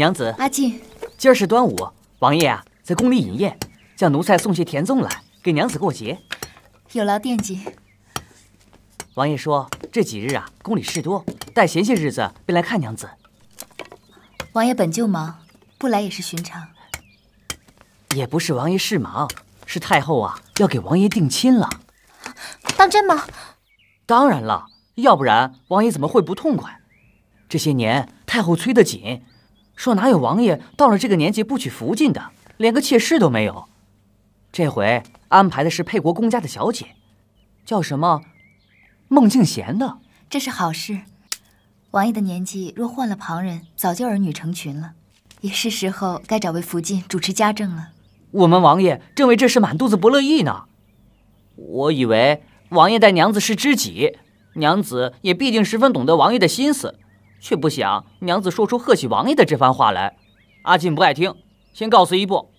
娘子，阿静，今儿是端午，王爷啊在宫里饮宴，叫奴才送些甜粽来给娘子过节。有劳惦记。王爷说这几日啊，宫里事多，待闲些日子便来看娘子。王爷本就忙，不来也是寻常。也不是王爷事忙，是太后啊要给王爷定亲了。当真吗？当然了，要不然王爷怎么会不痛快？这些年太后催得紧。说哪有王爷到了这个年纪不娶福晋的，连个妾室都没有？这回安排的是沛国公家的小姐，叫什么孟静娴的。这是好事，王爷的年纪若换了旁人，早就儿女成群了，也是时候该找位福晋主持家政了。我们王爷正为这事满肚子不乐意呢。我以为王爷待娘子是知己，娘子也毕竟十分懂得王爷的心思。却不想娘子说出贺喜王爷的这番话来，阿进不爱听，先告辞一步。